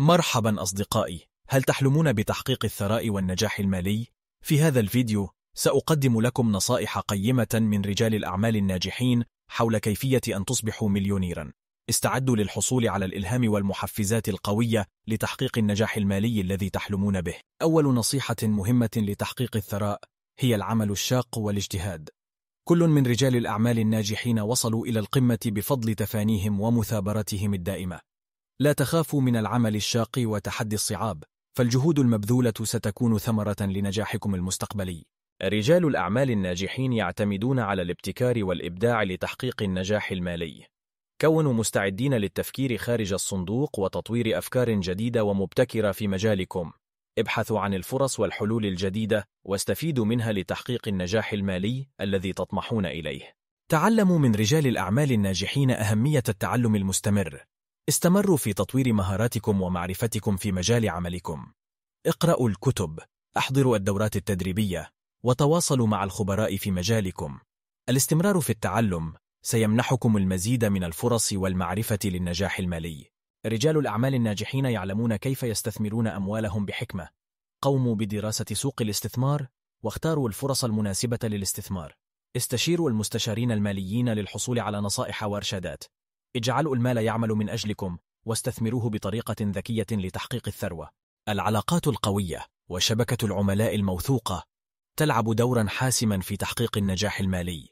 مرحبا أصدقائي هل تحلمون بتحقيق الثراء والنجاح المالي؟ في هذا الفيديو سأقدم لكم نصائح قيمة من رجال الأعمال الناجحين حول كيفية أن تصبحوا مليونيرا استعدوا للحصول على الإلهام والمحفزات القوية لتحقيق النجاح المالي الذي تحلمون به أول نصيحة مهمة لتحقيق الثراء هي العمل الشاق والاجتهاد كل من رجال الأعمال الناجحين وصلوا إلى القمة بفضل تفانيهم ومثابرتهم الدائمة لا تخافوا من العمل الشاق وتحدي الصعاب فالجهود المبذولة ستكون ثمرة لنجاحكم المستقبلي رجال الأعمال الناجحين يعتمدون على الابتكار والإبداع لتحقيق النجاح المالي كونوا مستعدين للتفكير خارج الصندوق وتطوير أفكار جديدة ومبتكرة في مجالكم ابحثوا عن الفرص والحلول الجديدة واستفيدوا منها لتحقيق النجاح المالي الذي تطمحون إليه تعلموا من رجال الأعمال الناجحين أهمية التعلم المستمر استمروا في تطوير مهاراتكم ومعرفتكم في مجال عملكم. اقرأوا الكتب، احضروا الدورات التدريبية، وتواصلوا مع الخبراء في مجالكم. الاستمرار في التعلم سيمنحكم المزيد من الفرص والمعرفة للنجاح المالي. رجال الأعمال الناجحين يعلمون كيف يستثمرون أموالهم بحكمة. قوموا بدراسة سوق الاستثمار واختاروا الفرص المناسبة للاستثمار. استشيروا المستشارين الماليين للحصول على نصائح وارشادات. اجعلوا المال يعمل من أجلكم واستثمروه بطريقة ذكية لتحقيق الثروة العلاقات القوية وشبكة العملاء الموثوقة تلعب دورا حاسما في تحقيق النجاح المالي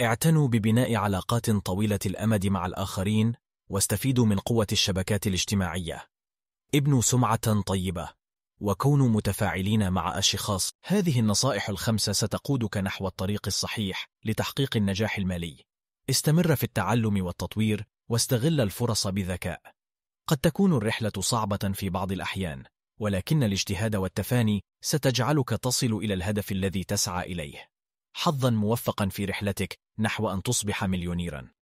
اعتنوا ببناء علاقات طويلة الأمد مع الآخرين واستفيدوا من قوة الشبكات الاجتماعية ابنوا سمعة طيبة وكونوا متفاعلين مع أشخاص هذه النصائح الخمسة ستقودك نحو الطريق الصحيح لتحقيق النجاح المالي استمر في التعلم والتطوير واستغل الفرص بذكاء قد تكون الرحلة صعبة في بعض الأحيان ولكن الاجتهاد والتفاني ستجعلك تصل إلى الهدف الذي تسعى إليه حظا موفقا في رحلتك نحو أن تصبح مليونيرا